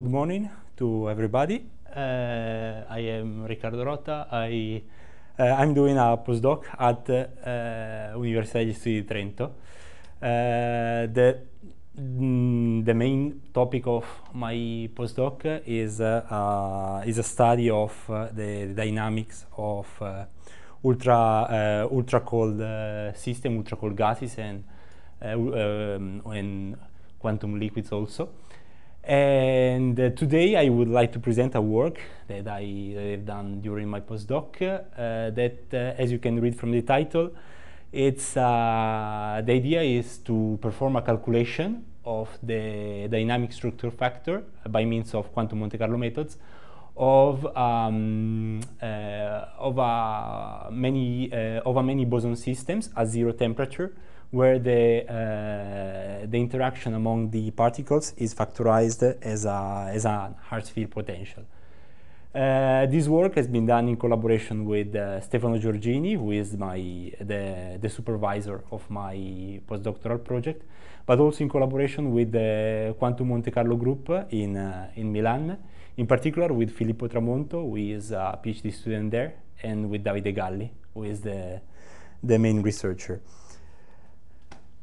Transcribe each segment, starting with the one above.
Good morning to everybody. Uh, I am Ricardo Rota. I, uh, I'm doing a postdoc at uh, Università di Trento. Uh, the, mm, the main topic of my postdoc is, uh, is a study of uh, the dynamics of ultra, ultra cold system, ultra cold gases and, um, and quantum liquids also. And uh, today I would like to present a work that I have done during my postdoc uh, that, uh, as you can read from the title, it's, the idea is to perform a calculation of the dynamic structure factor by means of quantum Monte Carlo methods of um, uh, of, a many uh, over many boson systems at zero temperature where the, uh, the interaction among the particles is factorized as a, as a Hartsfield potential. Uh, this work has been done in collaboration with uh, Stefano Giorgini, who is my, the, the supervisor of my postdoctoral project, but also in collaboration with the uh, Quantum Monte Carlo group in, uh, in Milan, in particular with Filippo Tramonto, who is a PhD student there, and with Davide Galli, who is the, the main researcher.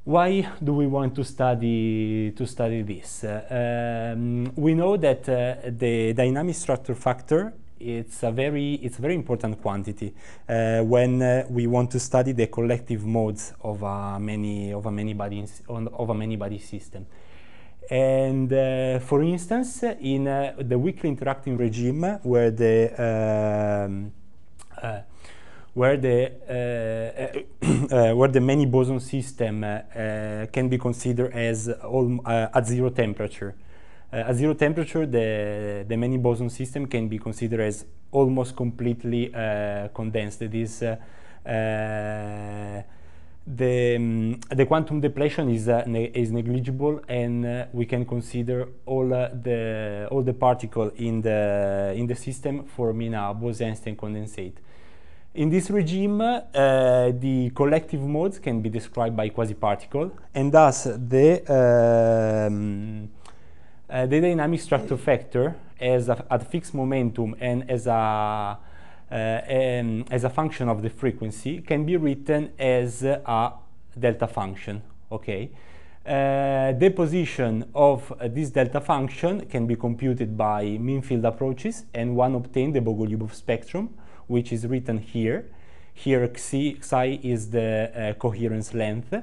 Why do we want to study to study this? Um, we know that uh, the dynamic structure factor it's a very it's a very important quantity uh, when uh, we want to study the collective modes of a many of a many body of a many body system. And uh, for instance, in uh, the weakly interacting regime, where the um, uh, where the uh, uh, uh, where the many boson system can be considered as all, at zero temperature. at zero temperature, the the many boson system can be considered as almost completely condensed. That is the, um, the quantum depletion is, uh, ne is negligible and uh, we can consider all uh, the all the particle in the in the system forming a Bose-Einstein condensate. In this regime, uh, the collective modes can be described by quasi-particle, and thus the, um, uh, the dynamic structure factor as a, at fixed momentum and as a, uh, um, as a function of the frequency can be written as a delta function, okay? Uh, the position of this delta function can be computed by mean field approaches and one obtained the Bogoliubov spectrum which is written here. Here xi, xi is the uh, coherence length.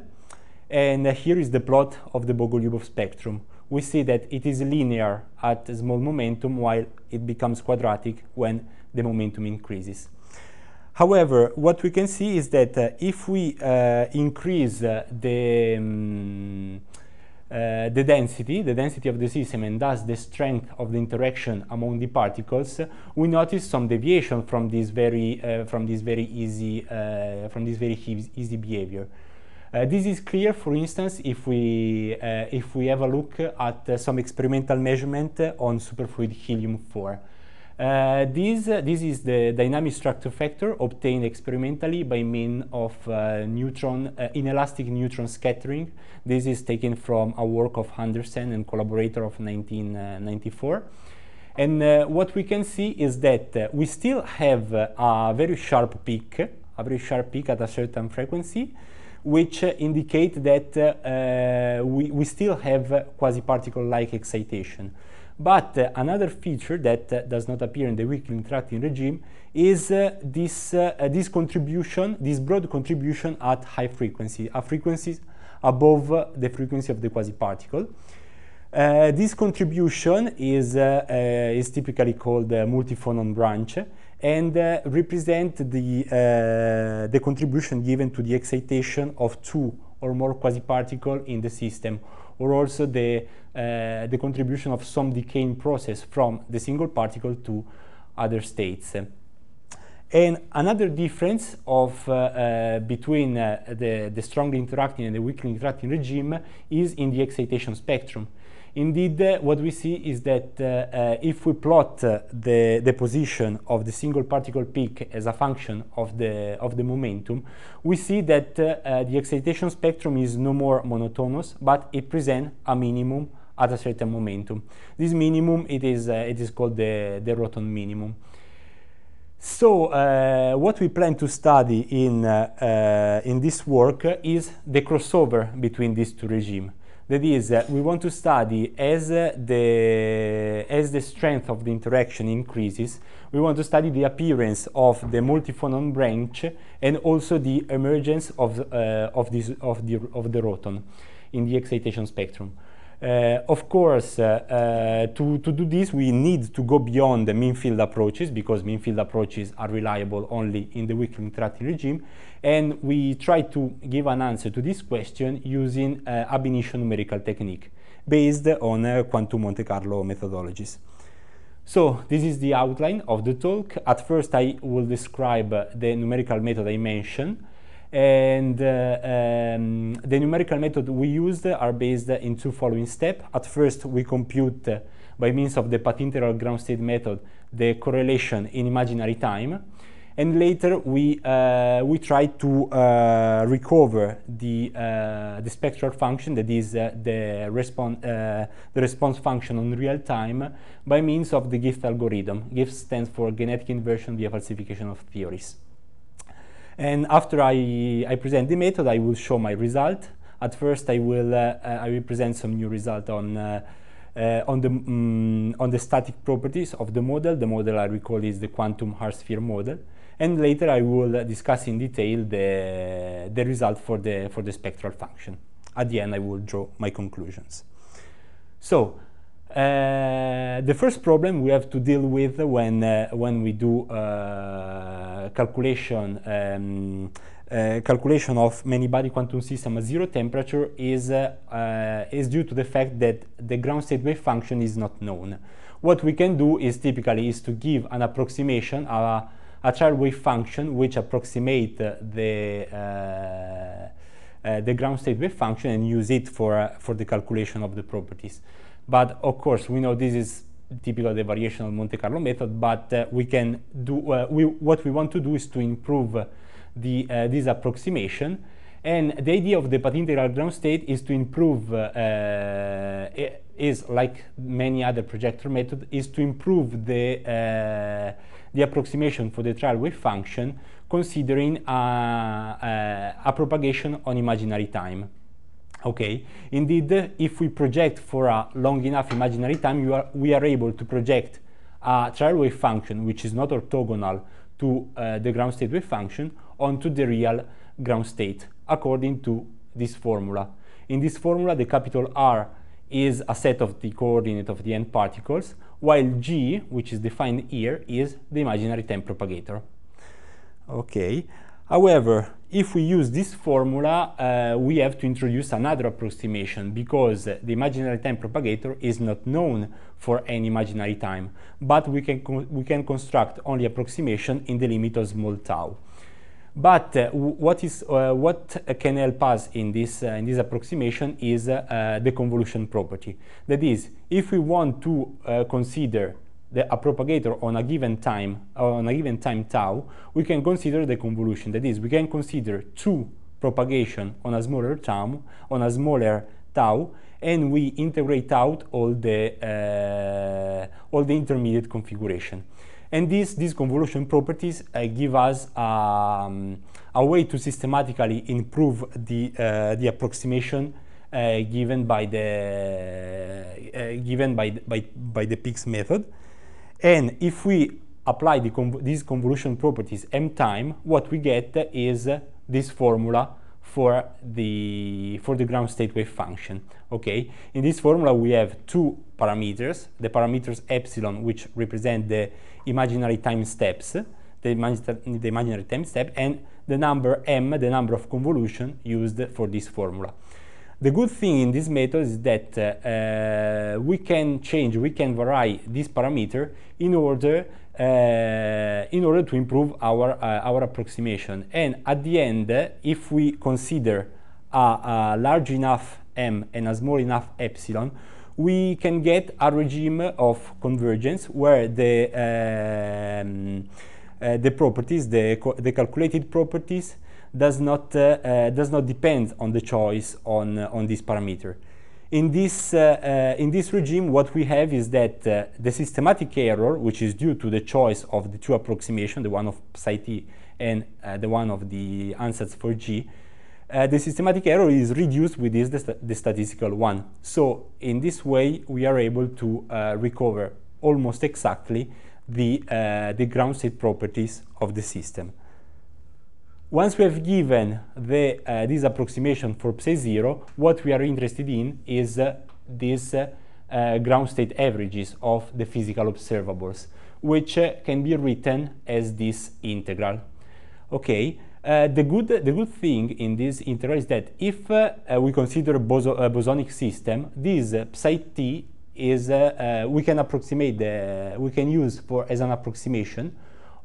And uh, here is the plot of the Bogoliubov spectrum. We see that it is linear at small momentum while it becomes quadratic when the momentum increases. However, what we can see is that uh, if we uh, increase uh, the um, uh, the density, the density of the system and thus the strength of the interaction among the particles, we notice some deviation from this very, uh, from this very easy, uh, from this very easy behavior. Uh, this is clear, for instance, if we, uh, if we have a look at uh, some experimental measurement on superfluid helium-4. Uh, this, uh, this is the dynamic structure factor obtained experimentally by means of uh, neutron, uh, inelastic neutron scattering. This is taken from a work of Anderson and collaborator of 1994. Uh, and uh, what we can see is that we still have a very sharp peak, a very sharp peak at a certain frequency, which indicate that we, we still have quasi-particle-like excitation. But uh, another feature that uh, does not appear in the weakly interacting regime is uh, this, uh, this contribution, this broad contribution at high frequency, at frequencies above uh, the frequency of the quasi-particle. Uh, this contribution is, is typically called the multiphonon branch and represent the, the contribution given to the excitation of two or more quasi-particle in the system or also the uh, the contribution of some decaying process from the single particle to other states. And another difference of, uh, uh, between uh, the, the, strongly interacting and the weakly interacting regime is in the excitation spectrum. Indeed, uh, what we see is that if we plot the, the position of the single particle peak as a function of the, of the momentum, we see that the excitation spectrum is no more monotonous, but it presents a minimum at a certain momentum. This minimum, it is, uh, it is called the, the Roton minimum. So uh, what we plan to study in, uh, uh in this work is the crossover between these two regimes. That is, uh, we want to study as, uh, the, as the strength of the interaction increases, we want to study the appearance of the multiphonon branch and also the emergence of, of, this, of, the, of the roton in the excitation spectrum. Uh, of course, uh, uh, to, to do this, we need to go beyond the mean field approaches because mean field approaches are reliable only in the weakly interacting regime. And we try to give an answer to this question using ab initio numerical technique based on quantum Monte Carlo methodologies. So this is the outline of the talk. At first, I will describe the numerical method I mentioned. And uh, um, the numerical method we used are based in two following steps. At first, we compute uh, by means of the integral ground state method the correlation in imaginary time. And later we, uh, we try to uh, recover the, uh, the spectral function, that is uh, the, respon the response function on real time, by means of the GIFT algorithm. GIFT stands for Genetic Inversion via Falsification of Theories. And after I, I present the method, I will show my result. At first, I will, uh, uh I will present some new result on, uh, uh, on, the, um, on the static properties of the model. The model I recall is the quantum hard sphere model. And later, I will discuss in detail the, the result for the, for the spectral function. At the end, I will draw my conclusions. So uh, the first problem we have to deal with when, uh, when we do uh, calculation, um, uh, calculation of many body quantum system at zero temperature is, uh, uh, is due to the fact that the ground state wave function is not known. What we can do is typically is to give an approximation, a, a trial wave function which approximate the, the ground state wave function and use it for, for the calculation of the properties. But of course, we know this is typical the variational Monte Carlo method, but uh, we can do, uh, we, what we want to do is to improve uh, the, uh, this approximation. And the idea of the path integral ground state is to improve, uh, uh, is like many other projector method, is to improve the, the approximation for the trial wave function considering a propagation on imaginary time. Okay, indeed, if we project for a long enough imaginary time, are, we are able to project a trial wave function, which is not orthogonal to uh, the ground state wave function, onto the real ground state, according to this formula. In this formula, the capital R is a set of the coordinate of the n particles, while G, which is defined here, is the imaginary time propagator. Okay, However, if we use this formula, uh, we have to introduce another approximation because the imaginary time propagator is not known for any imaginary time, but we can, we can construct only approximation in the limit of small tau. But uh, what, is, uh, what can help us in this, uh, in this approximation is uh, the convolution property. That is, if we want to uh, consider the, a propagator on a given time, on a given time tau, we can consider the convolution. That is, we can consider two propagation on a smaller tau, on a smaller tau, and we integrate out all the uh, all the intermediate configuration. And these these convolution properties uh, give us um, a way to systematically improve the uh, the approximation uh, given by the uh, given by, by by the PIX method. And if we apply the conv these convolution properties m time, what we get is this formula for the, for the ground state wave function. Okay, in this formula we have two parameters, the parameters epsilon, which represent the imaginary time steps, the, the imaginary time step, and the number m, the number of convolution used for this formula. The good thing in this method is that uh, uh, we can change, we can vary this parameter in order uh, in order to improve our uh, our approximation. And at the end, if we consider a, a, large enough m and a small enough epsilon, we can get a regime of convergence where the um, uh, the properties, the, the calculated properties, does not, uh, uh, does not depend on the choice on, uh, on this parameter. In this, in this regime, what we have is that the systematic error, which is due to the choice of the two approximation, the one of psi t and the one of the ansatz for g, uh, the systematic error is reduced with this the, st the, statistical one. So in this way, we are able to uh, recover almost exactly the, uh, the ground state properties of the system. Once we have given the, uh, this approximation for psi0, what we are interested in is uh, these uh, uh, ground state averages of the physical observables, which uh, can be written as this integral. Okay, uh, the, good, the good thing in this integral is that if we consider boso bosonic system, this psi t is, we can approximate, the, we can use for as an approximation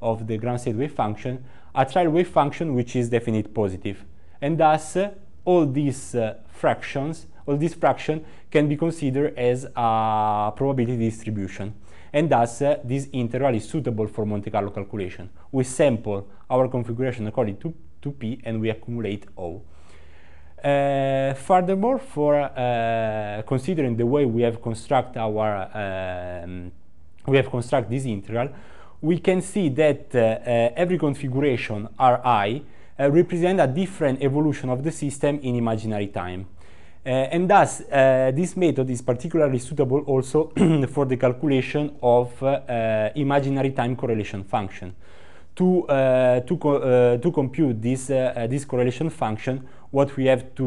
of the ground state wave function a trial wave function which is definite positive. And thus, all these uh, fractions, all these fraction can be considered as a probability distribution. And thus, uh, this integral is suitable for Monte Carlo calculation. We sample our configuration according to, to P and we accumulate O. Uh, furthermore, for uh, considering the way we have construct our um, we have construct this integral, we can see that uh, uh, every configuration Ri uh, represent a different evolution of the system in imaginary time. and thus, this method is particularly suitable also for the calculation of imaginary time correlation function. To, uh, to, co uh, to compute this, uh, this correlation function, what we, have to,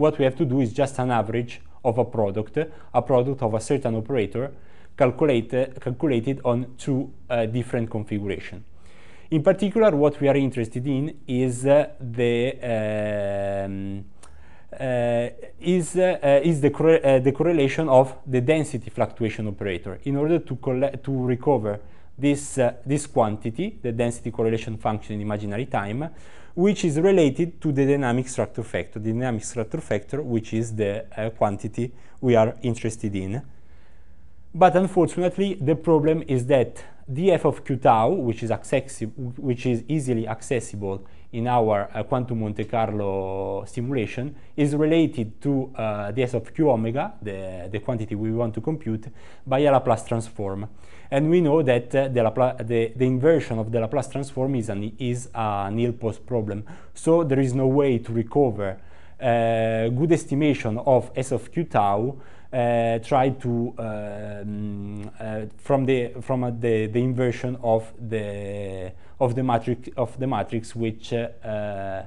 what we have to do is just an average of a product, a product of a certain operator, calculate, calculated on two uh, different configurations. In particular, what we are interested in is uh, the um, uh, is uh, uh is the uh, the correlation of the density fluctuation operator. In order to to recover this this quantity, the density correlation function in imaginary time, which is related to the dynamic structure factor. The dynamic structure factor, which is the quantity we are interested in. But unfortunately, the problem is that df of q tau, which is, which is easily accessible in our uh, quantum Monte Carlo simulation, is related to uh, ds of q omega, the, the quantity we want to compute, by a Laplace transform. And we know that uh, the, the, the, inversion of the Laplace transform is, an, is a nil post problem. So there is no way to recover uh, good estimation of s of q tau uh, try to um, uh, from the from uh, the, the inversion of the of the matrix of the matrix which uh,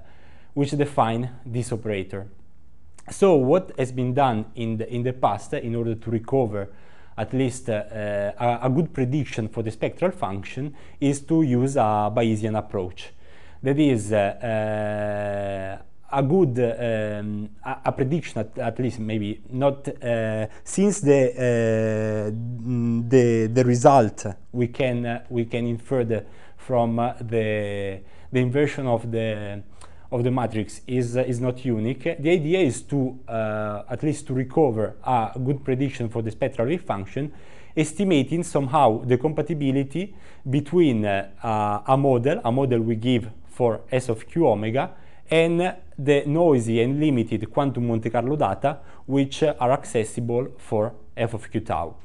which define this operator. So what has been done in the in the past in order to recover at least a, a good prediction for the spectral function is to use a Bayesian approach. That is, uh, uh, a good um, a, a, prediction at, at, least maybe not uh, since the uh, the the result we can uh, we can infer the, from eh, the the inversion of the of the matrix is is not unique the idea is to at least to recover a good prediction for the spectral wave function estimating somehow the compatibility between a model a model we give for s of q omega and the noisy and limited quantum Monte Carlo data which are accessible for f of q tau.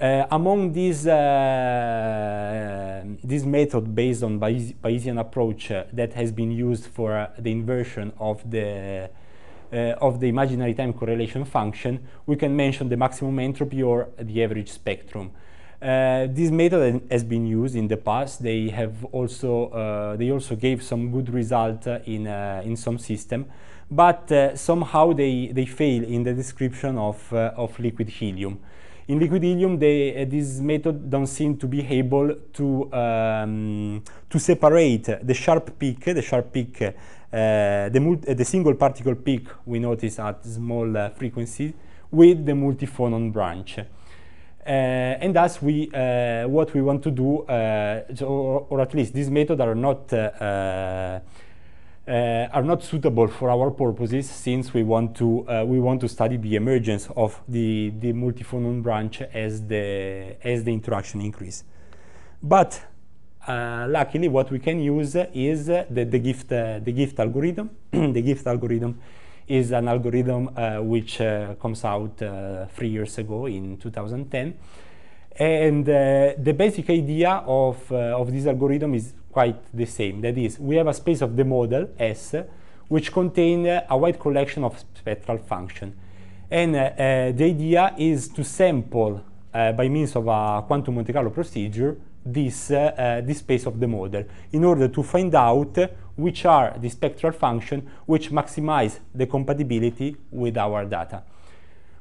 Uh, among these, uh, this method based on Bayes Bayesian approach uh, that has been used for uh, the inversion of the uh, of the imaginary time correlation function, we can mention the maximum entropy or the average spectrum. Uh, this method has been used in the past. They have also uh, they also gave some good result uh, in uh, in some system, but uh, somehow they they fail in the description of uh, of liquid helium. In liquid helium, they, this method don't seem to be able to um, to separate the sharp peak, the sharp peak, the the single particle peak we notice at small frequencies with the multiphonon branch. Uh, and thus we, uh, what we want to do, uh, so, or, or, at least these methods are not uh, are not suitable for our purposes since we want to uh, we want to study the emergence of the the multiphonum branch as the as the interaction increase but uh, luckily what we can use is the, the gift the gift algorithm the gift algorithm is an algorithm uh, which uh, comes out uh, three years ago in 2010. And the basic idea of, of this algorithm is quite the same. That is, we have a space of the model S, which contains a wide collection of spectral function. And the idea is to sample uh, by means of a quantum Monte Carlo procedure this, uh, uh, this space of the model in order to find out which are the spectral function which maximize the compatibility with our data.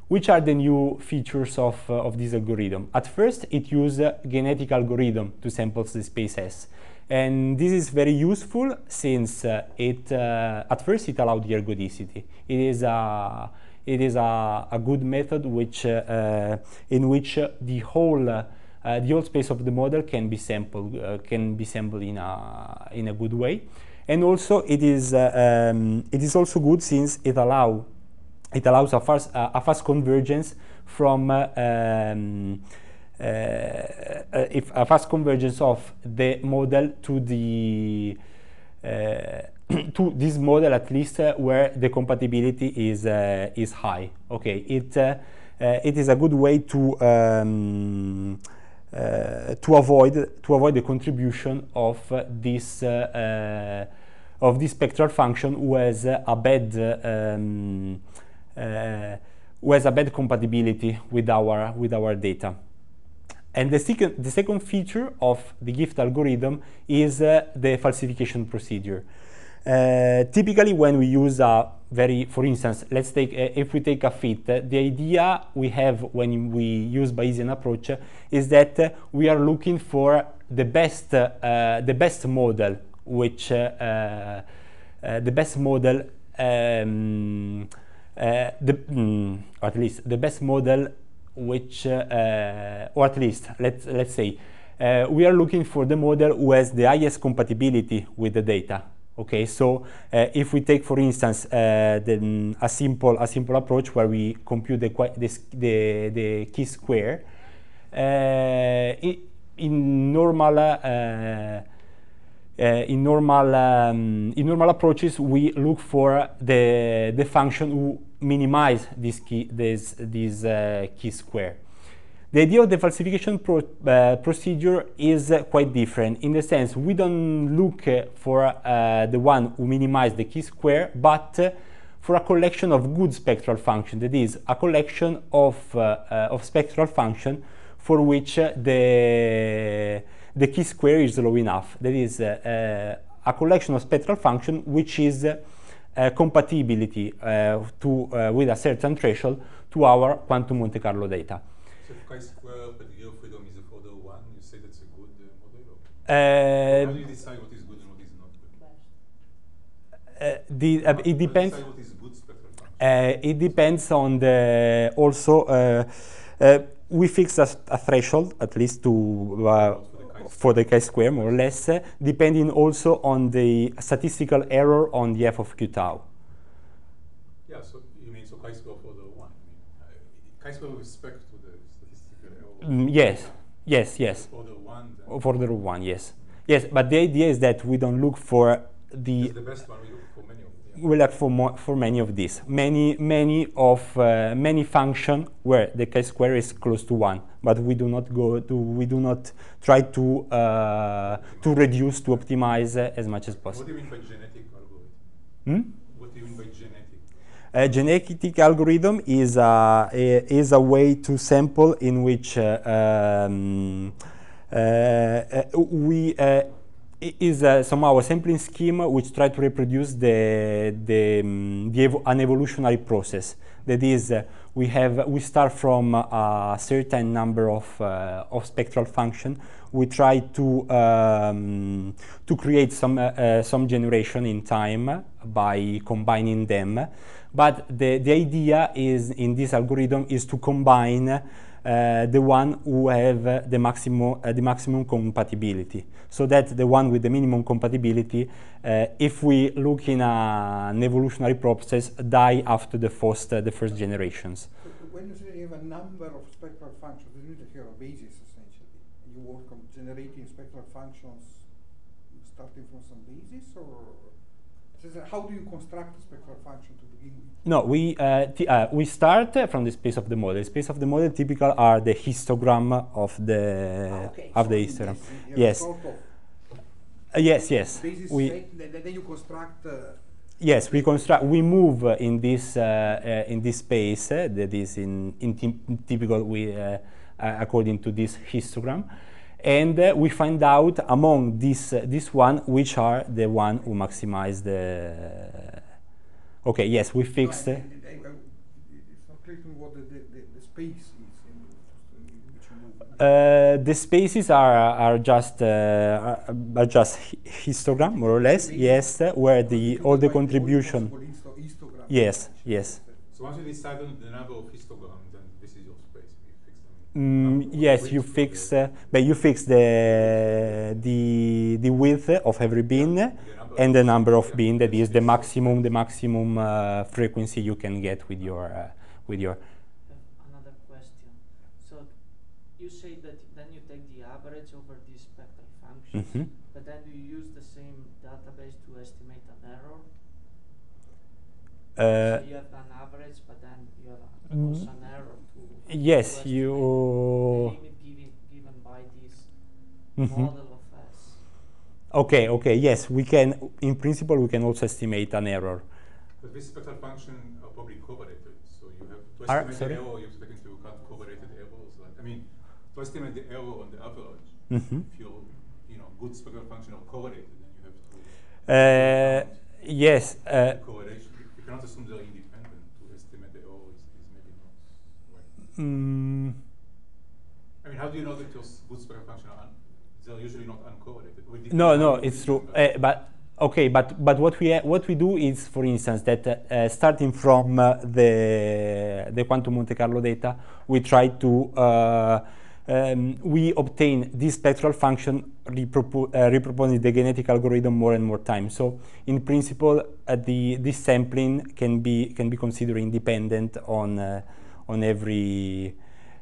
Which are the new features of, uh, of this algorithm? At first, it used a genetic algorithm to sample the space S. And this is very useful since uh, it, uh, at first it allowed the ergodicity. It is a, it is a, a good method which, uh, uh, in which uh, the whole the whole space of the model can be sampled, can be sampled in, a, in a good way. And also it is, uh, um, it is also good since it, allow, it allows a fast, uh, a fast convergence from uh, um, uh, uh, if a fast convergence of the model to the to this model at least where the compatibility is is high. Okay, it it is a good way to um, uh, to avoid to avoid the contribution of uh, this uh, of this spectral function who has a bad um, uh, a bad compatibility with our with our data. And the second, the second feature of the GIFT algorithm is uh, the falsification procedure. Uh, typically, when we use a very, for instance, let's take, a, uh, if we take a fit, uh, the idea we have when we use Bayesian approach is that uh, we are looking for the best, the best model which uh, uh, the best model um, uh, the, mm, or at least the best model which or at least let's let's say we are looking for the model who has the highest compatibility with the data Okay, so uh, if we take, for instance, uh, the, mm, a simple a simple approach where we compute the the, the key square, uh, in, in normal Eh, in normal um, in normal approaches, we look for the the function who minimize this key this this uh, key square. The idea of the falsification pro uh, procedure is uh, quite different in the sense we don't look uh, for uh, the one who minimizes the key square, but uh, for a collection of good spectral function, that is a collection of, of spectral function for which the the key square is low enough. That is a collection of spectral function which is uh, compatibility uh, to, uh, with a certain threshold to our quantum Monte Carlo data. freedom is a 1, you say that's a good model? how do you decide what is good and what is not it depends. Uh, it depends on the also uh, uh, we fix a, a, threshold at least to for the chi-square more or less, depending also on the statistical error on the f of q tau. Yeah, so you mean so chi-square for the one? chi-square uh, with respect to the statistical error? Mm, yes, yes, yes. For the one? For the one, yes. Yes, but the idea is that we don't look for the... It's the best one, we look for many of We look for, more, for many of these. Many, many of, uh, many function where the chi-square is close to one but we do not go to, we do not try to uh, to reduce to optimize as much as possible. What do you mean by genetic algorithm? Hmm? What do you mean by genetic? A genetic algorithm is a, a is a way to sample in which uh, um, uh, uh, we uh, is uh, somehow a sampling scheme which try to reproduce the, the, um, the an evolutionary process. That is, uh, we, have, we start from uh, a certain number of, uh, of spectral function. We try to, um, to create some, some generation in time by combining them. But the, the idea is in this algorithm is to combine uh, the one who have uh, the maximum uh, the maximum compatibility. So that the one with the minimum compatibility, if we look in a, an evolutionary process, die after the first the first generations. When you say you have a number of spectral functions, you need to have a basis essentially. You work on generating spectral functions starting from some basis, or how do you construct the spectral function to begin with? No, we, uh, uh, we start uh, from the space of the model. Space of the model typical are the histogram of the, ah, okay. of so the histogram. Uh, yes. yes, yes. We, then you construct uh, yes, we construct, we move uh, in this uh, uh, in this space uh, that is in, in typical we according to this histogram, and uh, we find out among this uh, this one which are the one who maximize the uh, okay yes we fixed no, I, I, I, it's not clear to me what the, the, the, the space is uh, the spaces are are just uh, are just histogram more or less yes uh, where the all the contribution yes yes so once you decide on the number of histogram Mm, yes, you fix, uh, but you fix the the the width of every bin yeah, the and the number of bin that is the maximum the maximum uh, frequency you can get with your uh, with your. Another question. So you say that then you take the average over these spectral functions, mm -hmm. but then you use the same database to estimate an error. Uh, you have an average, but then you have also mm-hmm. an error. To yes, to you. Oh. Given, given by this mm -hmm. model of S. Okay, okay, yes, we can, in principle, we can also estimate an error. But this function are probably covariated, so you have to estimate sorry? the error, you to covariated errors. Like, I mean, to estimate the error on the average, mm -hmm. if you know, good spectral function are covariated, then you have to. Uh, yes. Uh, correlation cannot assume they are independent to estimate the O is, is maybe not right. Mm. I mean, how do you know that your bootstrap function are they're usually not uncorrelated? No, no, it's true. Uh, but okay, but but what we what we do is, for instance, that uh, starting from uh, the the quantum Monte Carlo data, we try to um, we obtain this spectral function repropos uh, reproposing the genetic algorithm more and more time. So in principle, uh, the, this sampling can be, can be considered independent on, uh, on every,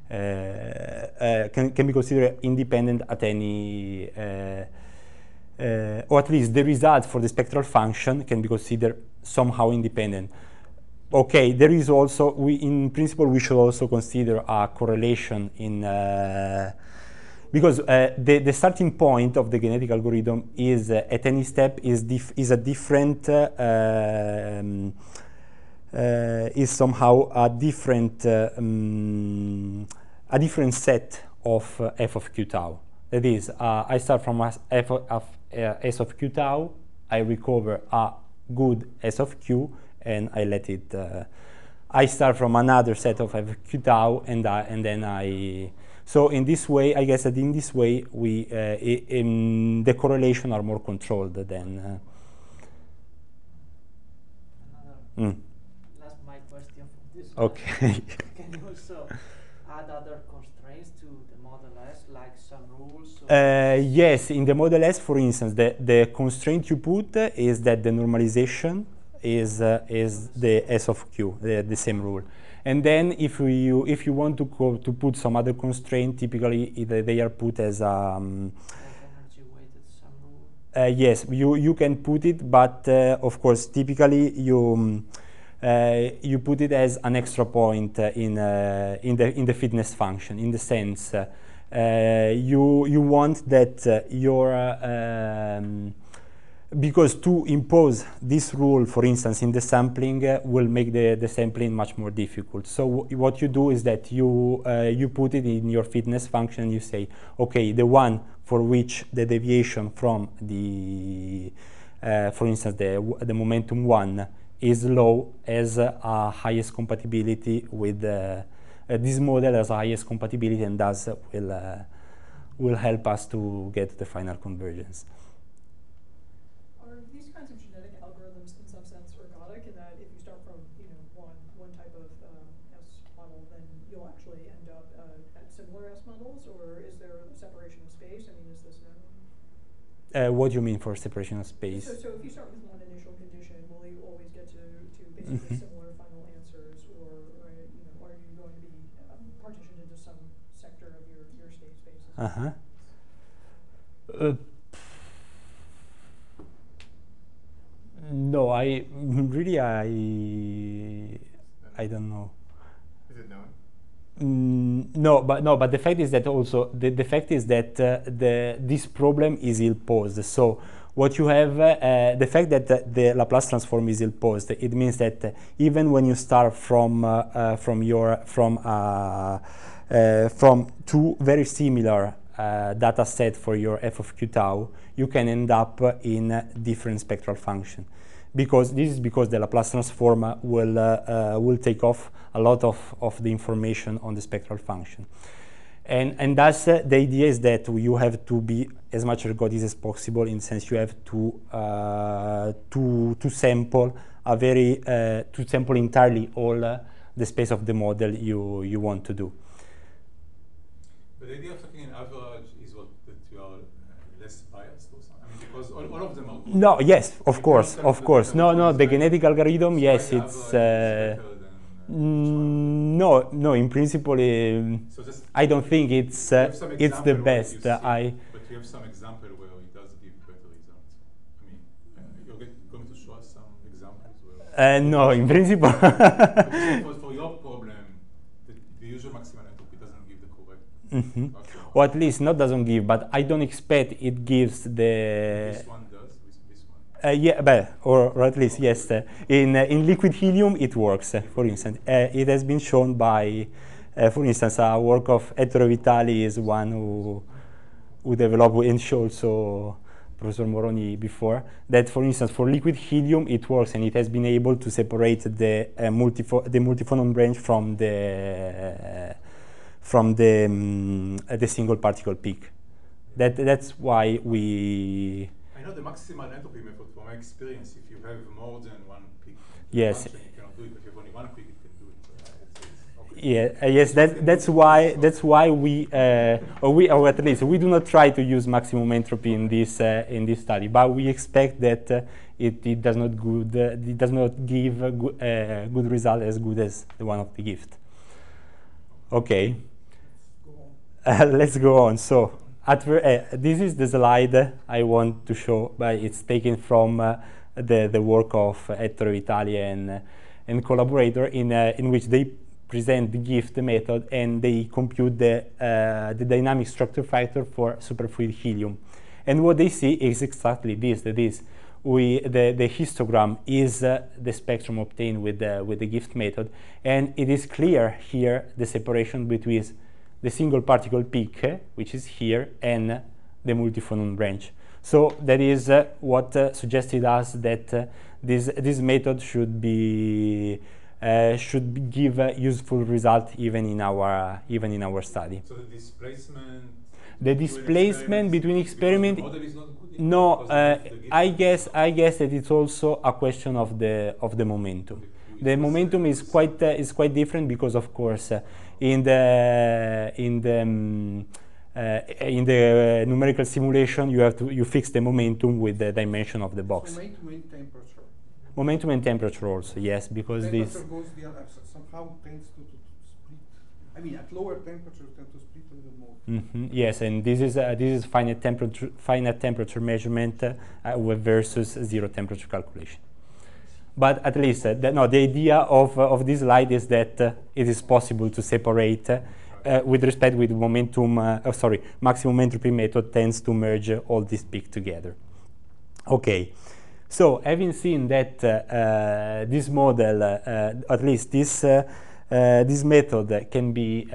uh, uh, can, can be considered independent at any, uh, or at least the result for the spectral function can be considered somehow independent okay, there is also, we, in principle, we should also consider a correlation in, uh, because uh, the, the starting point of the genetic algorithm is uh, at any step is, is a different, uh, um, uh, is somehow a different, um, a different set of f of q tau. That is, I start from f of s of q tau, I recover a good s of q, and I let it, uh, I start from another set of tau, and, I, and then I, so in this way, I guess that in this way, we, uh, I, the correlation are more controlled than. Uh, mm. Last my question this Okay. Can you also add other constraints to the Model S, like some rules? Uh, yes, in the Model S, for instance, the, the constraint you put is that the normalization is, uh, is the S of Q, the, the same rule. And then if you, if you want to, go to put some other constraint, typically they are put as um, uh, yes, you, you can put it, but uh, of course, typically you um, uh, you put it as an extra point uh, in uh, in the in the fitness function. In the sense, you you want that your um, because to impose this rule, for instance, in the sampling uh, will make the, the sampling much more difficult. So what you do is that you, uh, you put it in your fitness function, you say, okay, the one for which the deviation from the, uh, for instance, the, the momentum one is low as a highest compatibility with, uh, uh, this model as highest compatibility and thus will, uh, will help us to get the final convergence. models, or is there a separation of space? I mean, is this known? Uh, what do you mean for separation of space? So, so if you start with one initial condition, will you always get to, to basically mm -hmm. similar final answers, or, or you know, are you going to be um, partitioned into some sector of your, your state space? Uh-huh. Uh, no, I really I I don't know. Mm, no, but no, but the fact is that also the, the fact is that uh, the this problem is ill-posed. So what you have, uh, uh the fact that uh, the, Laplace transform is ill-posed, it means that uh, even when you start from uh, from your from from two very similar data set for your f of q tau, you can end up in different spectral function because this is because the Laplace transform will, uh, uh, will take off a lot of, of the information on the spectral function. And, and thus, uh, the idea is that you have to be as much ergodic as possible in the sense you have to, to, to sample a very, to sample entirely all the space of the model you, you want to do. But the idea of in average because all, all of them are. No, yes, of course, of course. No, no, the genetic algorithm, yes, it's. Uh, uh, mm, no, no. In principle, um, so I don't think it's uh, it's the best. Uh, I. But you have some example where it does give better results. I mean, uh, you're going to show us some examples. where. no, in principle. Mm -hmm. Or at least not doesn't give, but I don't expect it gives the. This one does. This one. Uh, yeah, but, or, or at least yes, uh, in uh, in liquid helium it works. Uh, for instance, uh, it has been shown by, uh, for instance, a work of Ettore Vitali is one who who developed and showed so Professor Moroni before that. For instance, for liquid helium it works, and it has been able to separate the multi the multiphonon branch from the from the, um, the single particle peak. That, that's why we... I know the maximal entropy method from my experience, if you have more than one peak, yes. you cannot do it. If you have only one peak, you can do it. Uh, yeah, uh, yes, that, that's why that's why we uh, or we or at least we do not try to use maximum entropy in this uh, in this study, but we expect that uh, it, it does not good it does not give a good result as good as the one of the gift. Okay. let's go on. So eh, this is the slide I want to show, but it's taken from uh, the, the work of Ettore Vitali and, uh, and collaborator in, uh, in which they present the gift method and they compute the, uh, the dynamic structure factor for superfluid helium. And what they see is exactly this, that is, we, the, the histogram is uh, the spectrum obtained with the, with the gift method. And it is clear here the separation between the single particle peak, eh, which is here, and the multiphonon branch. So that is uh, what uh, suggested us that uh, this this method should be uh, should give a useful result even in our even in our study. So the displacement. The displacement between experiment. no, uh, I guess I guess that it's also a question of the of the momentum. The momentum is quite uh, is quite different because of course in the in the um, uh, in the uh, numerical simulation, you have to you fix the momentum with the dimension of the box. momentum and temperature. Momentum and temperature also, yes, because temperature this goes the other, somehow tends to, to, split. I mean, at lower temperatures tend to split a little more. Mm -hmm, yes, and this is uh, this is finite temperature finite temperature measurement uh, versus zero temperature calculation but at least uh, the, no, the idea of, uh, of this slide is that uh, it is possible to separate uh, uh, with respect with momentum, uh, oh, sorry, maximum entropy method tends to merge all these peaks together. Okay, so having seen that this model, at least this, this method can, be,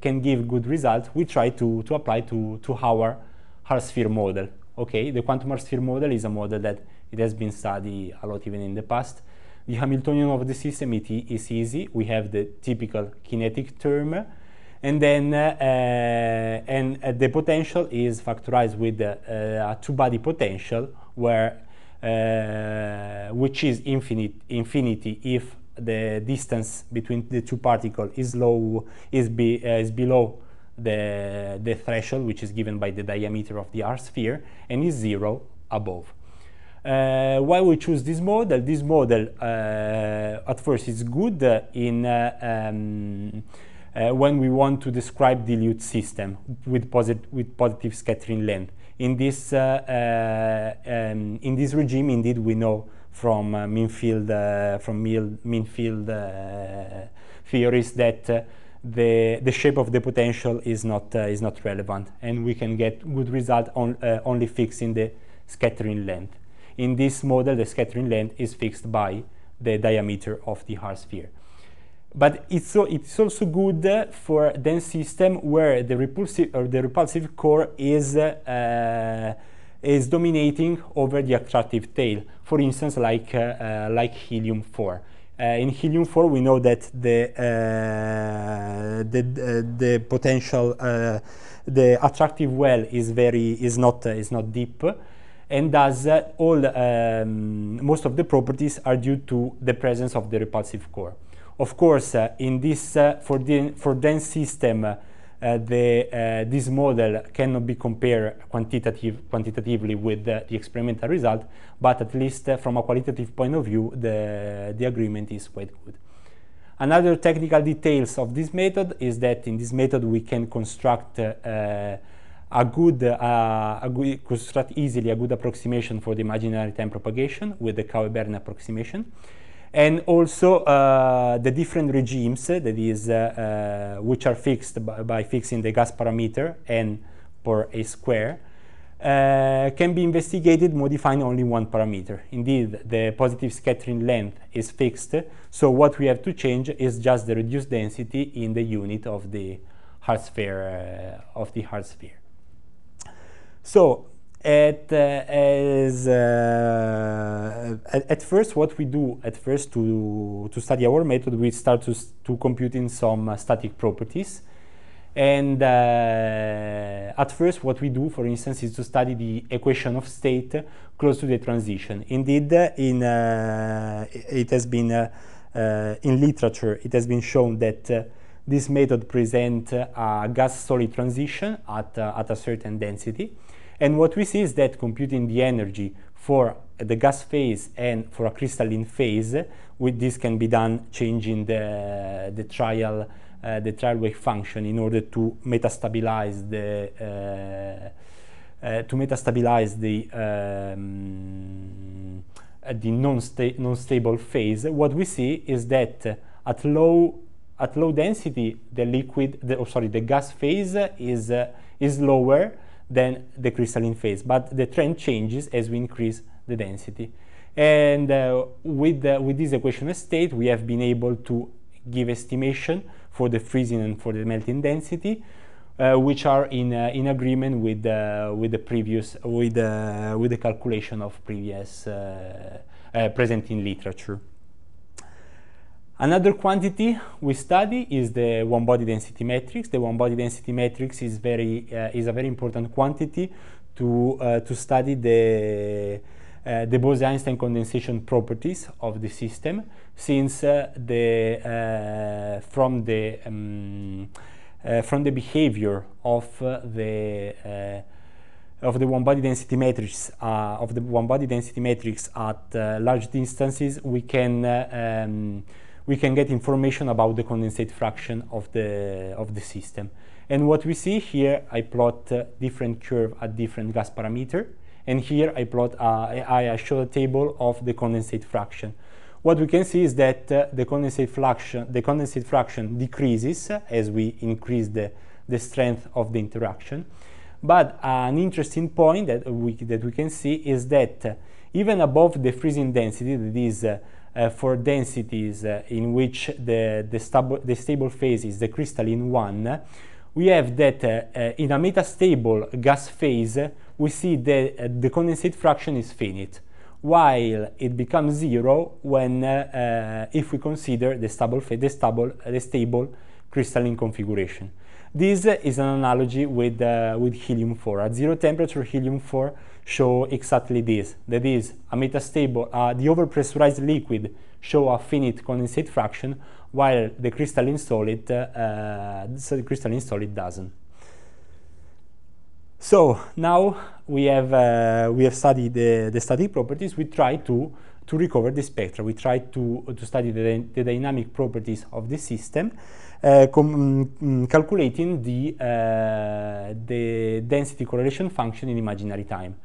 can give good results, we try to, to apply to, to our Hard sphere model. Okay, the quantum Hard sphere model is a model that it has been studied a lot even in the past. The Hamiltonian of the system it is easy. We have the typical kinetic term, and then uh, uh and uh, the potential is factorized with uh, uh a two-body potential where uh, which is infinite infinity if the distance between the two particles is low is be is below the the threshold which is given by the diameter of the R sphere and is zero above. Uh, why we choose this model? This model, uh, at first, is good uh, in uh, um, uh, when we want to describe dilute system with, posit with positive scattering length. In this, um, in this regime, indeed, we know from uh, mean field, from mean field theories that the, the shape of the potential is not, uh, is not relevant and we can get good result on, uh, only fixing the scattering length. In this model, the scattering length is fixed by the diameter of the hard sphere. But it's, so, it's also good for dense system where the repulsive, or the repulsive core is, uh, is dominating over the attractive tail. For instance, like, uh, uh like helium-4. Uh, in helium-4, we know that the, uh, the, the potential, the attractive well is, very, is, not, is not deep and thus uh, all um, most of the properties are due to the presence of the repulsive core. Of course, uh, in this uh, for the for dense system, uh, the uh, this model cannot be compared quantitative, quantitatively with uh, the experimental result, but at least from a qualitative point of view, the the agreement is quite good. Another technical details of this method is that in this method we can construct a good, uh, a good construct easily a good approximation for the imaginary time propagation with the Kauer-Bern approximation. And also uh, the different regimes that is, uh, uh which are fixed by, by, fixing the gas parameter n per a square uh, can be investigated modifying only one parameter. Indeed, the positive scattering length is fixed, so what we have to change is just the reduced density in the unit of the hard sphere uh, of the hard sphere. So at, uh, as, uh, at, at, first, what we do at first to, to study our method, we start to, to compute in some uh, static properties. And uh, at first, what we do, for instance, is to study the equation of state close to the transition. Indeed, in, uh, it has been, in literature, it has been shown that this method presents a gas-solid transition at, at a certain density. And what we see is that computing the energy for the gas phase and for a crystalline phase, with this can be done changing the, the trial uh, the trial wave function in order to metastabilize the uh, uh, to metastabilize the um, uh, the non-stable non phase. What we see is that at low at low density the liquid the, oh, sorry the gas phase is uh, is lower than the crystalline phase. But the trend changes as we increase the density. And uh, with, the, with this equation of state, we have been able to give estimation for the freezing and for the melting density, uh, which are in, uh, in agreement with, uh, with the previous, with, uh, with the calculation of previous uh, present in literature. Another quantity we study is the one body density matrix. The one body density matrix is, very, uh, is a very important quantity to, uh, to study the, uh, the Bose-Einstein condensation properties of the system since uh, the, uh, from, the, um, uh, from the behavior of the of the one-body density matrix of the one-body density matrix at large distances, we can um, we can get information about the condensate fraction of the, of the system. And what we see here, I plot uh, different curve at different gas parameter. And here I plot, uh, I, I, show a table of the condensate fraction. What we can see is that uh, the, condensate fraction, the condensate fraction decreases as we increase the, the strength of the interaction. But an interesting point that we, that we can see is that uh, even above the freezing density, that is uh, uh, for densities uh, in which the, the, the stable phase is the crystalline one, we have that uh, in a metastable gas phase, we see that the condensate fraction is finite while it becomes zero when uh, uh, if we consider the stable, the stable, the stable crystalline configuration. This uh, is an analogy with, with helium-4. At zero temperature, helium-4 show exactly this. That is, a metastable, uh, the overpressurized liquid show a finite condensate fraction, while the crystalline solid, uh, uh, so the crystalline solid doesn't. So now we have uh, we have studied the, the static properties. We try to to recover the spectra. We try to to study the, the dynamic properties of the system, uh, mm, calculating the uh, the density correlation function in imaginary time.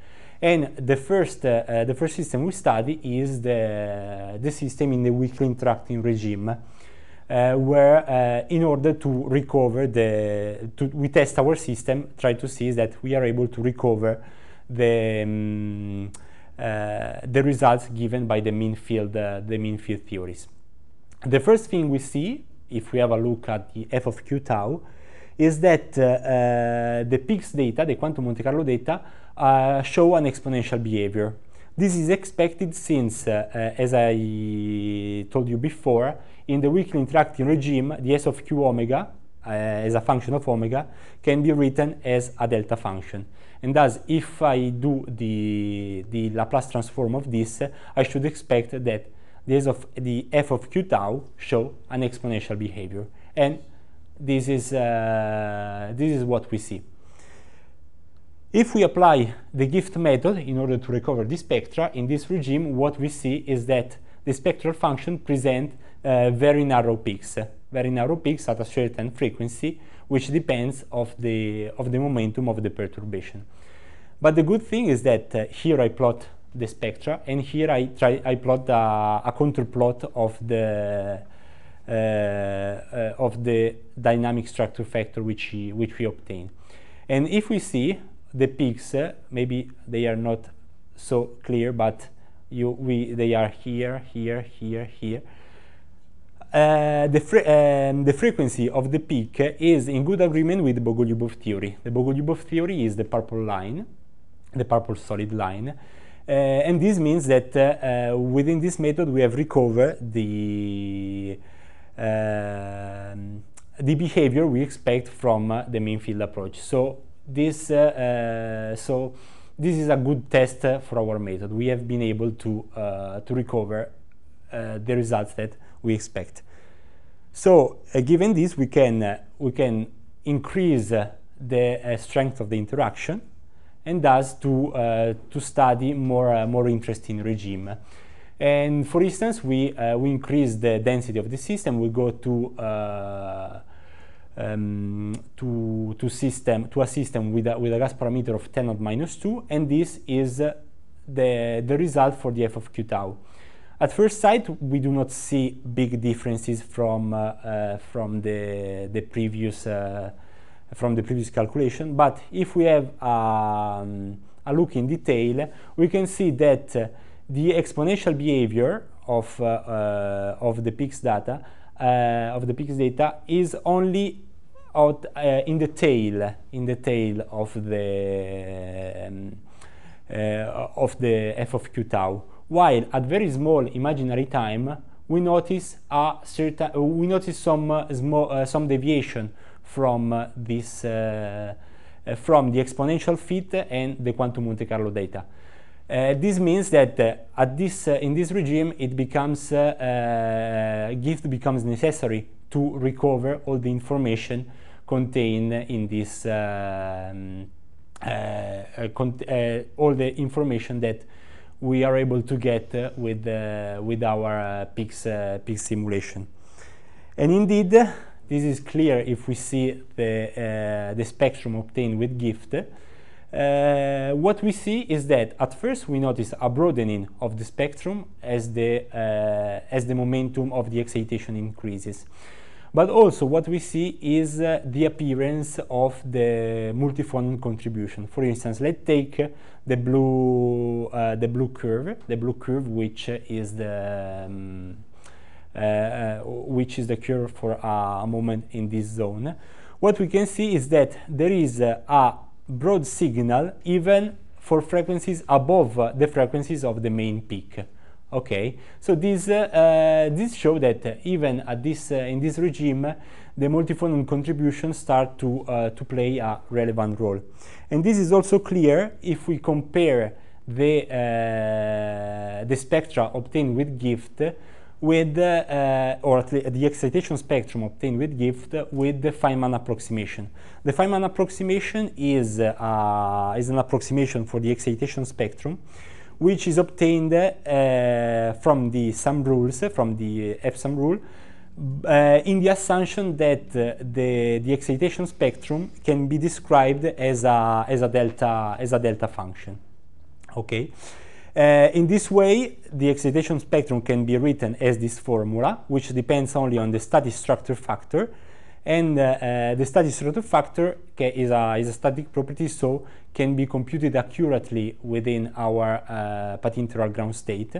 And the first, uh, uh, the first system we study is the, the system in the weakly interacting regime. Uh, where uh, in order to recover the to, we test our system try to see that we are able to recover the um, uh, the results given by the mean field uh, the mean field theories the first thing we see if we have a look at the f of q tau is that uh, the peaks data the quantum monte carlo data uh, show an exponential behavior. This is expected since, uh, as I told you before, in the weakly interacting regime, the s of q omega, uh, as a function of omega, can be written as a delta function. And thus, if I do the, the Laplace transform of this, I should expect that the, s of, the f of q tau show an exponential behavior. And this is, uh, this is what we see. If we apply the gift method in order to recover the spectra, in this regime what we see is that the spectral function presents uh, very narrow peaks, very narrow peaks at a certain frequency, which depends of the, of the momentum of the perturbation. But the good thing is that uh, here I plot the spectra and here I, try, I plot a, uh, a counterplot of the, uh, uh, of the dynamic structure factor which, which we obtain. And if we see the peaks eh, maybe they are not so clear but you we they are here here here here uh, the, fre um, the frequency of the peak is in good agreement with Bogoliubov theory. The Bogoliubov theory is the purple line, the purple solid line, uh, and this means that uh, uh within this method we have recovered the um, the behavior we expect from uh, the mean field approach. So this, uh, uh, so this is a good test for our method. We have been able to, uh, to recover the results that we expect. So given this, we can, we can increase the strength of the interaction and thus to, uh, to study more, uh, more interesting regime. And for instance, we, uh, we increase the density of the system, we go to um, to, to, system, to a system with a, with a gas parameter of 10 at minus 2, and this is the, the result for the f of q tau. At first sight, we do not see big differences from, uh, uh, from, the, the previous, uh, from the previous calculation, but if we have um, a look in detail, we can see that the exponential behavior of, uh, uh, of the PIX data uh, of the PIX data is only out uh, in the tail, in the tail of the um, uh, of the f of q tau. While at very small imaginary time, we notice a certain we notice some small some deviation from this from the exponential fit and the quantum Monte Carlo data. Uh, this means that uh, at this, uh, in this regime, it becomes gift becomes necessary to recover all the information contained in this um, cont all the information that we are able to get uh, with, uh, with our uh, PIX, uh, PIX simulation. And indeed, this is clear if we see the, the spectrum obtained with GIFT. Uh, what we see is that at first we notice a broadening of the spectrum as the, uh, as the momentum of the excitation increases. But also what we see is uh, the appearance of the multifonon contribution. For instance, let's take the blue, uh, the blue curve, the blue curve which is the um, uh, which is the curve for a moment in this zone. What we can see is that there is a broad signal even for frequencies above uh, the frequencies of the main peak. Okay, so this, uh, uh, this shows that even at this, uh, in this regime, the multiphone contributions start to, uh, to play a relevant role. And this is also clear if we compare the, uh, the spectra obtained with GIFT with, uh, or at the, the excitation spectrum obtained with GIFT with the Feynman approximation. The Feynman approximation is, uh, is an approximation for the excitation spectrum, which is obtained uh, from the sum rules, from the F-sum rule, uh, in the assumption that uh, the, the excitation spectrum can be described as a, as a, delta, as a delta function. Okay. Uh, in this way, the excitation spectrum can be written as this formula, which depends only on the static structure factor. And uh, uh, the static structure factor is a, is a, static property, so can be computed accurately within our uh, integral ground state.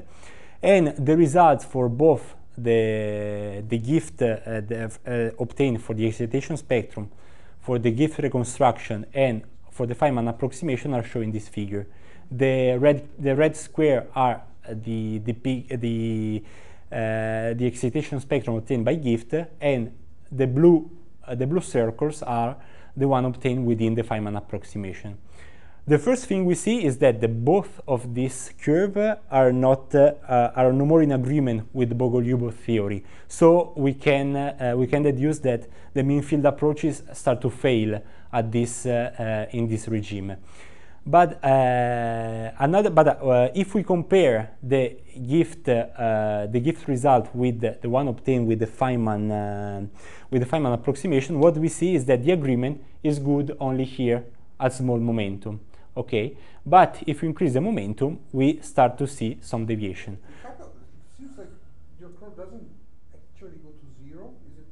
And the results for both the, the gift uh, the, uh, obtained for the excitation spectrum, for the gift reconstruction, and for the Feynman approximation are shown in this figure the red the red square are the the the uh, the excitation spectrum obtained by gift and the blue uh, the blue circles are the one obtained within the Feynman approximation. The first thing we see is that the both of these curves are not uh, uh, are no more in agreement with Bogoliubov theory. So we can uh, we can deduce that the mean field approaches start to fail at this uh, uh, in this regime. But uh, another, but uh, if we compare the gift, uh, the gift result with the, the, one obtained with the Feynman, uh, with the Feynman approximation, what we see is that the agreement is good only here at small momentum. Okay, but if we increase the momentum, we start to see some deviation. it seems like your curve doesn't actually go to zero. Is it?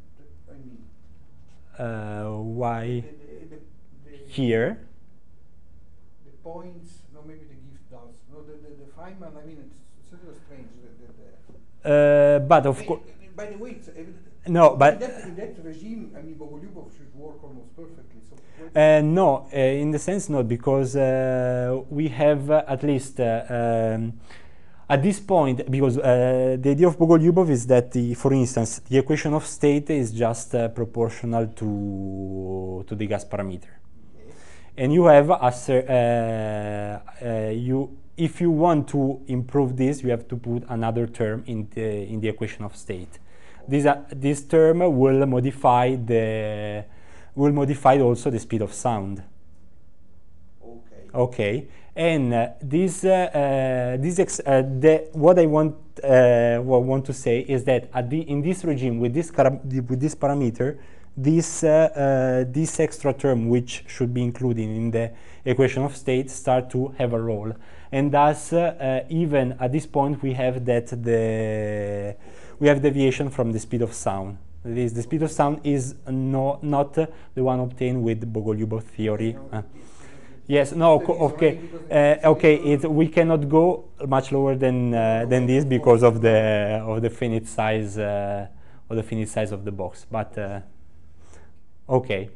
I mean, uh, why the, the, here? points, no, maybe the gift does. No, the, the, the Feynman, I mean, it's, it's a little strange. The, the, uh, but of course. By the way, no, but in that, in that, regime, I mean, Bogolyubov should work almost perfectly. So uh, no, uh, in the sense not, because uh, we have uh, at least. Uh, um, at this point, because uh, the idea of Bogolyubov is that, the, for instance, the equation of state is just uh, proportional to, to the gas parameter and you have a, uh, uh, you if you want to improve this you have to put another term in the in the equation of state this uh, this term will modify the will modify also the speed of sound okay okay and uh, this uh, uh this the, what I want what I want to say is that the, in this regime with this with this parameter this, uh, uh, this extra term, which should be included in the equation of state, start to have a role. And thus, uh, uh, even at this point, we have that the we have deviation from the speed of sound. That is, the speed of sound is no, not the one obtained with Bogoliubov theory. Uh. Yes, no, okay, uh, okay. It, we cannot go much lower than uh, than this because of the of the finite size uh, of the finite size of the box, but. Uh, Okay.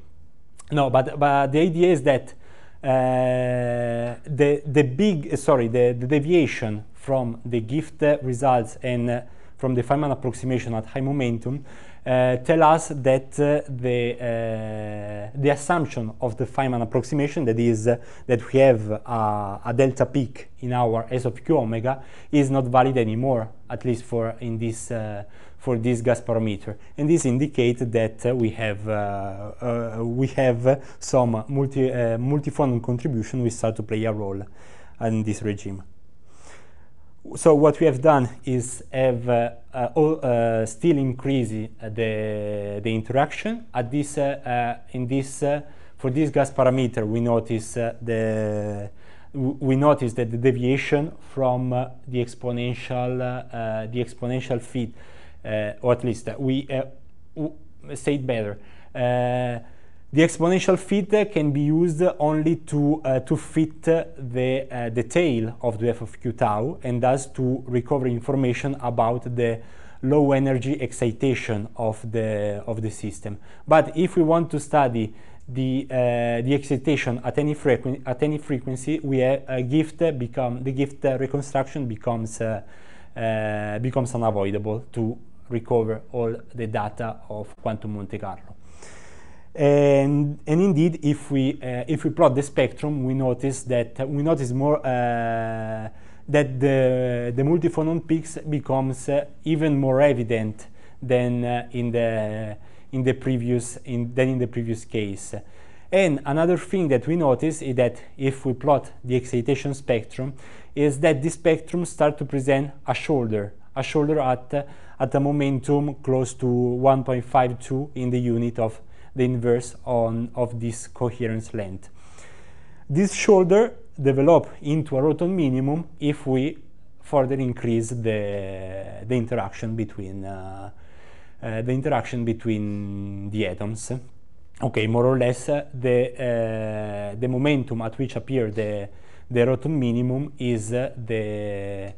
No, but, but the idea is that uh, the, the big, uh, sorry, the, the deviation from the gift results and uh, from the Feynman approximation at high momentum uh, tell us that uh, the, uh, the assumption of the Feynman approximation, that is, uh, that we have a delta peak in our S of q omega, is not valid anymore, at least for in this uh, for this gas parameter. And this indicates that uh, we have, uh, uh we have some multi, uh, multifunnel contribution which start to play a role in this regime. So what we have done is have uh, uh, still increase the, the interaction at this, in this, for this gas parameter we notice the, we notice that the deviation from uh, the exponential uh, uh, the exponential fit uh, or at least uh, we uh, say it better. the exponential fit can be used only to, to fit the, the tail of the f of q tau and thus to recover information about the low energy excitation of the, of the system. But if we want to study the, uh, the excitation at any, frequ at any frequency, we have a gift become, the gift reconstruction becomes, uh, uh, becomes unavoidable to recover all the data of quantum Monte Carlo. And, and indeed, if we, uh, if we plot the spectrum, we notice that we notice more uh, that the, the multiphonon peaks becomes uh, even more evident than uh, in, the, in the previous, in, than in the previous case. And another thing that we notice is that if we plot the excitation spectrum, is that this spectrum start to present a shoulder, a shoulder at uh, at a momentum close to 1.52 in the unit of the inverse on, of this coherence length. This shoulder develop into a roton minimum if we further increase the, the interaction between uh, uh, the interaction between the atoms. Okay, more or less uh, the uh, the momentum at which appear the the roton minimum is uh, the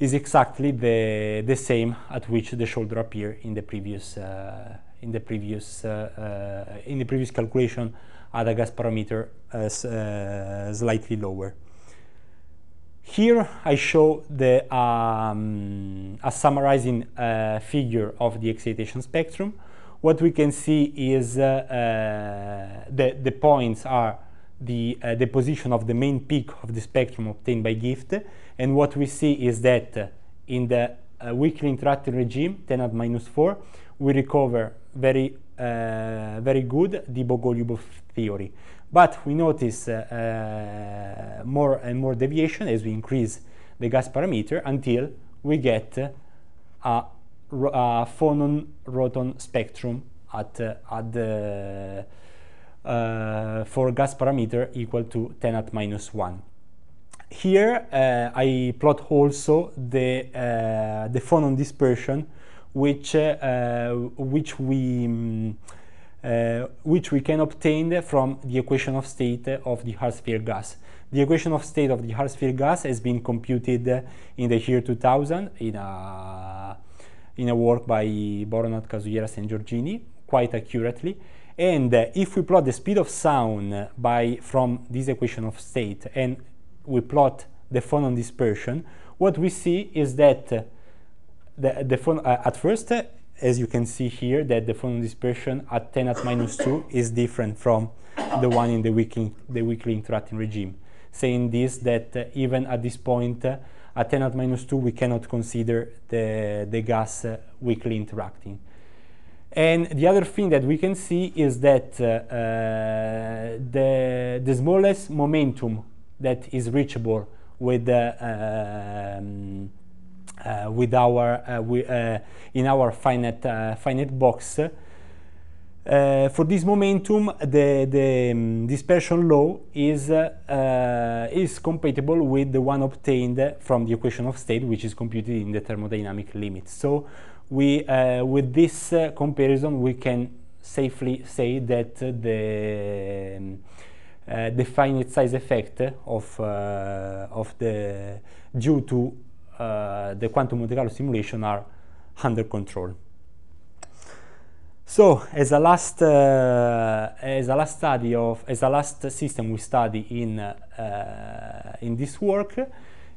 is exactly the, the same at which the shoulder appear in the previous uh, in the previous uh, uh, in the previous calculation at a gas parameter as slightly lower. Here I show the, um, a summarizing uh, figure of the excitation spectrum. What we can see is uh, uh, the, the points are the uh, deposition of the main peak of the spectrum obtained by GIFT. And what we see is that uh, in the uh, weakly interacting regime, 10 at minus 4, we recover very, uh, very good the Bogoliubov theory. But we notice more and more deviation as we increase the gas parameter until we get a phonon-roton spectrum at, uh, at the uh, for gas parameter equal to 10 at minus 1. Here uh, I plot also the, uh, the phonon dispersion which, which we um, uh, which we can obtain from the equation of state of the hard sphere gas. The equation of state of the hard sphere gas has been computed in the year 2000 in a, in a work by Boronat, Kazuyeras and Giorgini quite accurately. And uh, if we plot the speed of sound by from this equation of state and we plot the phonon dispersion, what we see is that uh, the, the phone, uh, at first, uh, as you can see here, that the phonon dispersion at 10 at minus 2 is different from the one in the weekly, the weekly interacting regime. Saying this, that uh, even at this point, at 10 at minus 2, we cannot consider the, the gas weakly interacting. And the other thing that we can see is that uh, uh, the, the smallest momentum that is reachable with uh, um, uh, with our uh, we, uh, in our finite finite box. for this momentum, the, the um, dispersion law is is compatible with the one obtained from the equation of state, which is computed in the thermodynamic limit. So we, uh, with this uh, comparison, we can safely say that the um, uh, the finite size effect of uh, of the due to uh, the quantum Monte Carlo simulation are under control. So, as a last uh, as a last study of as a last system we study in in this work,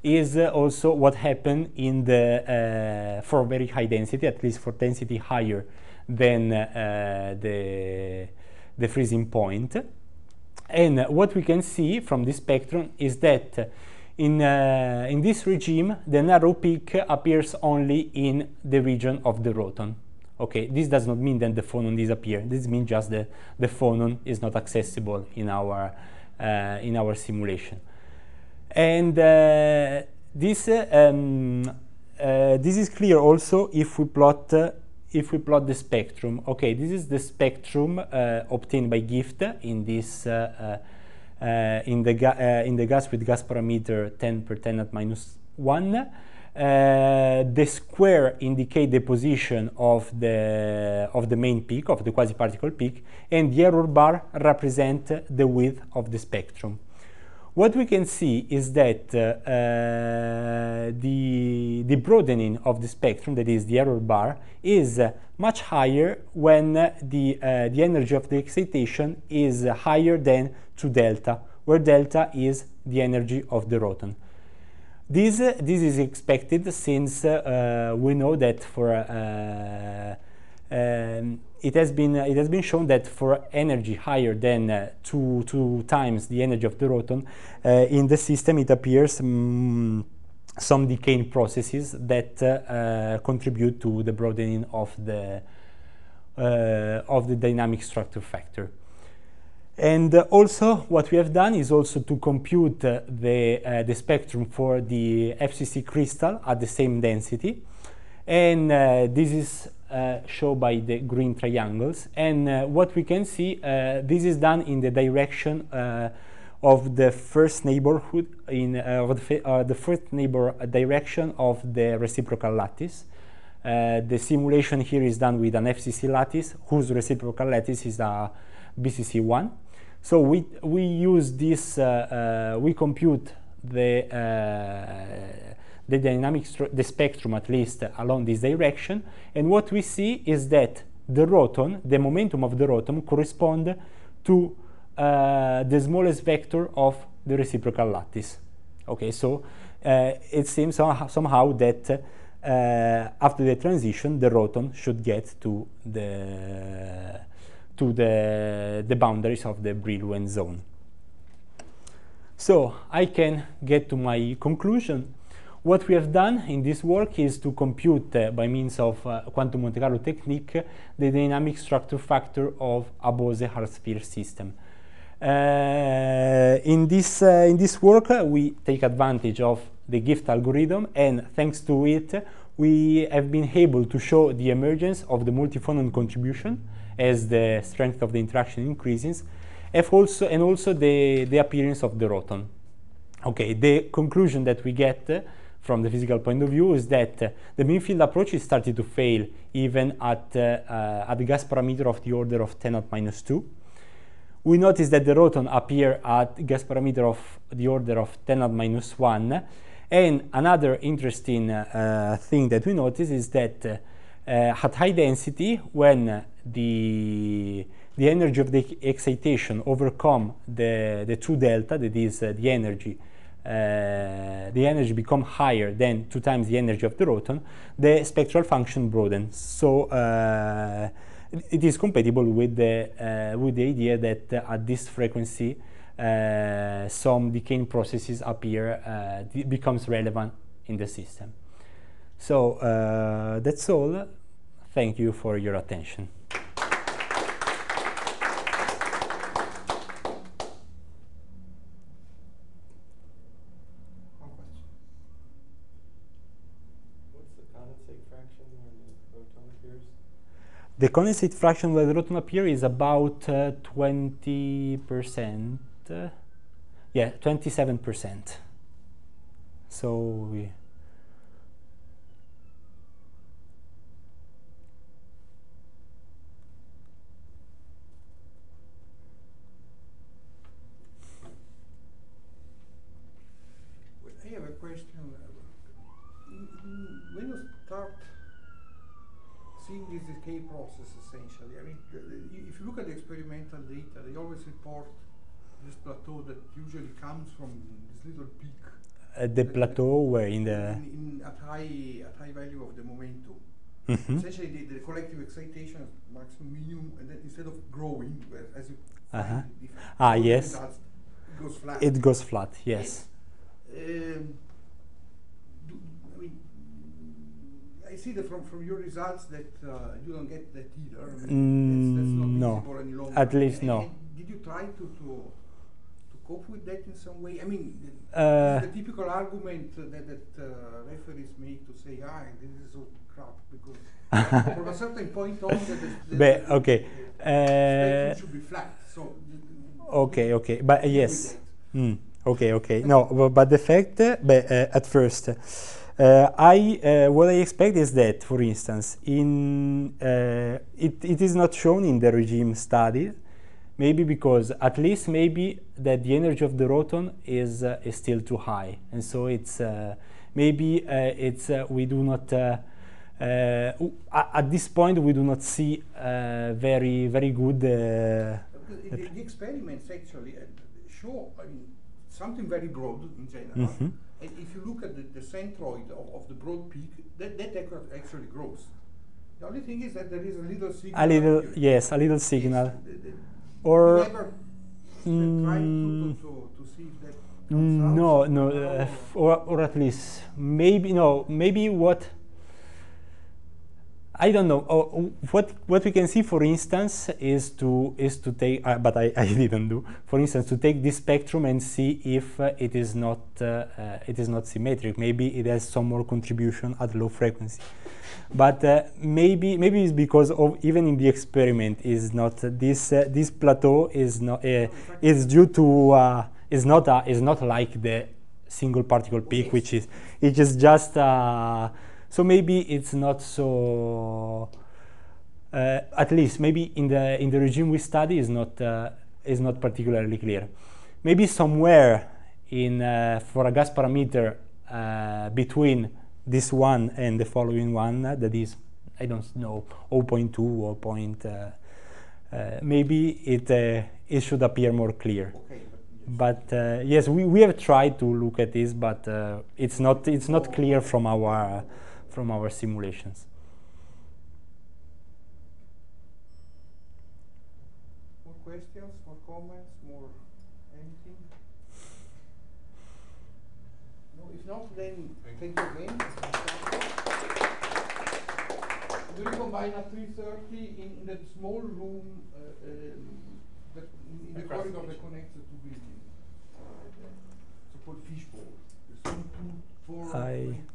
is also what happened in the uh, for very high density, at least for density higher than uh, the the freezing point. And what we can see from this spectrum is that in, uh, in this regime, the narrow peak appears only in the region of the roton. Okay, this does not mean that the phonon disappears. This means just that the phonon is not accessible in our, uh, in our simulation. And uh, this, um, uh, this is clear also if we plot uh, if we plot the spectrum, okay, this is the spectrum uh, obtained by GIFT in this uh, uh, in the in the gas with gas parameter 10 per 10 at minus one. the square indicate the position of the of the main peak of the quasi particle peak, and the error bar represent the width of the spectrum what we can see is that uh, uh, the, the broadening of the spectrum, that is the error bar, is uh, much higher when uh, the, the energy of the excitation is higher than 2 delta, where delta is the energy of the roton. This, uh, this is expected since uh, uh, we know that for um, it has been it has been shown that for energy higher than uh, two two times the energy of the roton uh, in the system it appears mm, some decaying processes that uh, uh contribute to the broadening of the uh, of the dynamic structure factor and uh, also what we have done is also to compute the the spectrum for the FCC crystal at the same density and this is uh, shown by the green triangles. And uh, what we can see, uh, this is done in the direction of the first neighborhood in uh, the first neighbor direction of the reciprocal lattice. Uh, the simulation here is done with an FCC lattice whose reciprocal lattice is a BCC1. So we, we use this, uh, we compute the the dynamic the spectrum at least along this direction and what we see is that the roton the momentum of the roton correspond to uh, the smallest vector of the reciprocal lattice okay so uh, it seems somehow, somehow that uh, after the transition the roton should get to the to the the boundaries of the Brillouin zone so I can get to my conclusion what we have done in this work is to compute uh, by means of uh, quantum Monte Carlo technique the dynamic structure factor of a Bose-Hard-Sphere system. Uh, in, this, uh, in this work, uh, we take advantage of the GIFT algorithm and thanks to it, we have been able to show the emergence of the phonon contribution as the strength of the interaction increases and also, and also the, the appearance of the roton. Okay, the conclusion that we get from the physical point of view is that uh, the mean field approach is starting to fail even at, uh, uh, at the gas parameter of the order of 10 at minus 2. We notice that the roton appear at gas parameter of the order of 10 at minus 1. And another interesting uh, uh, thing that we notice is that uh, at high density, when the, the energy of the excitation overcome the, the two delta, that is the energy uh, the energy become higher than two times the energy of the roton, the spectral function broadens. So uh, it is compatible with the, uh, with the idea that uh, at this frequency, uh, some decaying processes appear, becomes relevant in the system. So that's all. Thank you for your attention. The condensate fraction that does not appear is about 20%. Uh, yeah, 27%. So we. I have a question. When you start seeing this decay process essentially. I mean, if you look at the experimental data, they always report this plateau that usually comes from this little peak. At uh, the plateau where in the in, in at high at high value of the momentum. Mm -hmm. Essentially, the, the, collective excitation is maximum minimum, and then instead of growing as you uh -huh. ah yes, it goes flat. It goes flat. Yes. Um, I see that from, from your results that uh, you don't get that either. I mean, mm, that's, that's mm, no, at least and, no. And did you try to, to cope with that in some way? I mean, uh, the typical argument that, that uh, referees make to say, ah, this is all crap, because from a certain point on, the, the okay. Uh, uh should be flat. So uh, okay, okay, but yes. Mm, okay, okay. No, but the fact, but, uh, at first. Uh, I uh, what I expect is that, for instance, in uh, it, it is not shown in the regime study, maybe because at least maybe that the energy of the roton is uh, is still too high, and so it's uh, maybe uh, it's we do not. at this point, we do not see very, very good. The, the, the, experiments actually show I mean, something very broad in general, mm -hmm and if you look at the, the centroid of, of the broad peak, that, that actually grows. The only thing is that there is a little signal. A little, here. yes, a little signal. Yes, the, the or mm, mm, no, no, uh, or, or at least maybe no, maybe what I don't know. Oh, what what we can see, for instance, is to is to take, uh, but I, I didn't do. For instance, to take this spectrum and see if uh, it is not uh, uh it is not symmetric. Maybe it has some more contribution at low frequency, but uh, maybe maybe it's because of even in the experiment is not this uh, this plateau is not is due to is not is not like the single particle peak, which is it is just so maybe it's not so. Uh, at least maybe in the in the regime we study is not uh, is not particularly clear. Maybe somewhere in uh, for a gas parameter uh, between this one and the following one uh, that is I don't know 0.2 or point. Uh, maybe it it should appear more clear. Okay, but yes, we, we have tried to look at this, but it's not it's not clear from our from our simulations. More questions, more comments, more anything? No, if not, then thank you again. We'll combine at 3.30 in, that small room uh, uh, in the Across corridor that connects the two buildings. So-called fishbowl. four. I